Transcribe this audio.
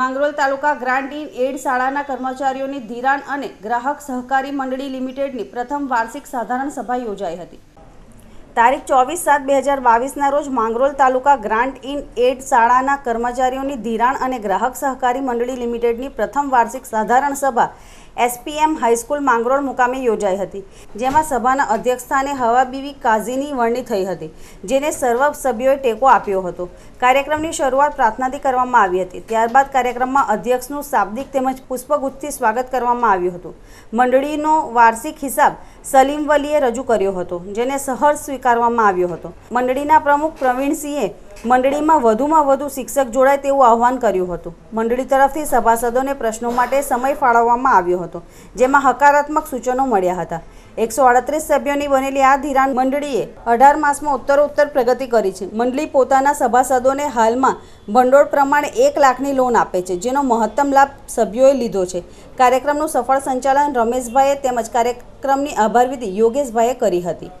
માંગરોલ તાલુકા grant in aid શાળાના કર્મચારીઓની ધિરાણ અને ગ્રાહક સહકારી મંડળી લિમિટેડની પ્રથમ વાર્ષિક સાધારણ સભા યોજાઈ હતી તારીખ ચોવીસ સાત બે હજાર બાવીસના રોજ માંગરોલ તાલુકા ગ્રાન્ટ ઇન એડ શાળાના કર્મચારીઓની ધિરાણ અને ગ્રાહક સહકારી મંડળી લિમિટેડની પ્રથમ વાર્ષિક સાધારણ સભા એસપીએમ હાઈસ્કૂલ માંગરોળ મુકામે યોજાઈ હતી જેમાં સભાના અધ્યક્ષ સ્થાને હવાબીવી કાઝીની વરણી થઈ હતી જેને સર્વ સભ્યોએ ટેકો આપ્યો હતો કાર્યક્રમની શરૂઆત પ્રાર્થનાથી કરવામાં આવી હતી ત્યારબાદ કાર્યક્રમમાં અધ્યક્ષનું શાબ્દિક તેમજ પુષ્પગુચ્છથી સ્વાગત કરવામાં આવ્યું હતું મંડળીનો વાર્ષિક હિસાબ સલીમ વલીએ રજૂ કર્યો હતો જેને સહર્ષ સ્વીકારવામાં આવ્યો હતો મંડળીના પ્રમુખ પ્રવીણસિંહે મંડળીમાં વધુમાં વધુ શિક્ષક જોડાય તેવું આહવાન કર્યું હતું મંડળી તરફથી સભાસદોને પ્રશ્નો માટે સમય ફાળવવામાં આવ્યો હતો હતો જેમાં હકારાત્મક સૂચનો મળ્યા હતા એકસો અડત્રીસ સભ્યોની બનેલી આ ધિરાણ મંડળીએ અઢાર માસમાં ઉત્તરોત્તર પ્રગતિ કરી છે મંડળી પોતાના સભાસદોને હાલમાં ભંડોળ પ્રમાણે એક લાખની લોન આપે છે જેનો મહત્તમ લાભ સભ્યોએ લીધો છે કાર્યક્રમનું સફળ સંચાલન રમેશભાઈએ તેમજ કાર્યક્રમની આભારવિધિ યોગેશભાઈએ કરી હતી